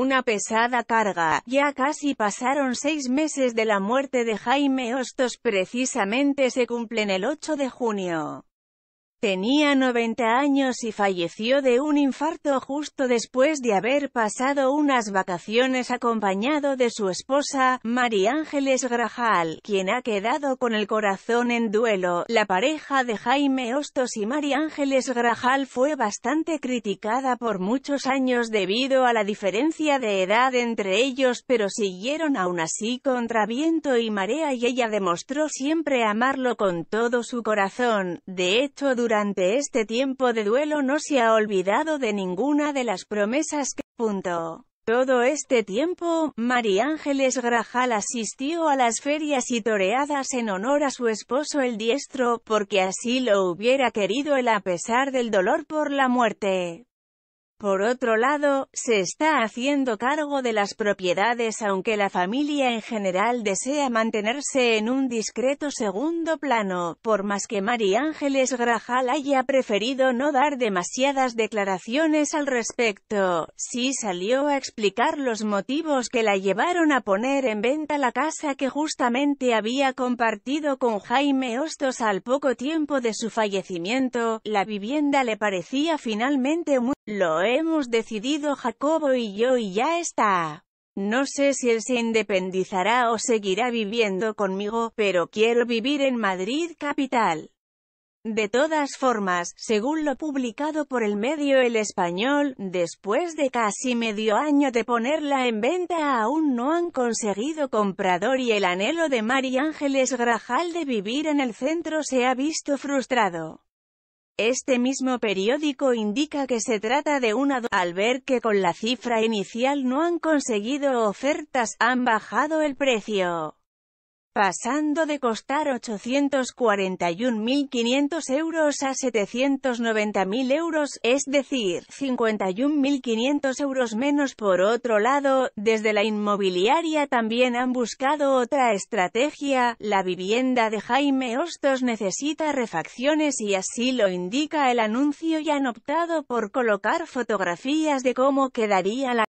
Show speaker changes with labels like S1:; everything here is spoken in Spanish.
S1: una pesada carga. Ya casi pasaron seis meses de la muerte de Jaime Hostos, precisamente se cumplen el 8 de junio. Tenía 90 años y falleció de un infarto justo después de haber pasado unas vacaciones acompañado de su esposa, María Ángeles Grajal, quien ha quedado con el corazón en duelo. La pareja de Jaime Hostos y María Ángeles Grajal fue bastante criticada por muchos años debido a la diferencia de edad entre ellos, pero siguieron aún así contra viento y marea y ella demostró siempre amarlo con todo su corazón. De hecho, durante este tiempo de duelo no se ha olvidado de ninguna de las promesas que... Punto. Todo este tiempo, María Ángeles Grajal asistió a las ferias y toreadas en honor a su esposo el diestro, porque así lo hubiera querido él a pesar del dolor por la muerte. Por otro lado, se está haciendo cargo de las propiedades aunque la familia en general desea mantenerse en un discreto segundo plano, por más que María Ángeles Grajal haya preferido no dar demasiadas declaraciones al respecto, sí salió a explicar los motivos que la llevaron a poner en venta la casa que justamente había compartido con Jaime Hostos al poco tiempo de su fallecimiento, la vivienda le parecía finalmente muy lo hemos decidido Jacobo y yo y ya está. No sé si él se independizará o seguirá viviendo conmigo, pero quiero vivir en Madrid capital. De todas formas, según lo publicado por el medio El Español, después de casi medio año de ponerla en venta aún no han conseguido comprador y el anhelo de María Ángeles Grajal de vivir en el centro se ha visto frustrado. Este mismo periódico indica que se trata de una al ver que con la cifra inicial no han conseguido ofertas, han bajado el precio pasando de costar 841.500 euros a 790.000 euros, es decir, 51.500 euros menos. Por otro lado, desde la inmobiliaria también han buscado otra estrategia, la vivienda de Jaime Hostos necesita refacciones y así lo indica el anuncio y han optado por colocar fotografías de cómo quedaría la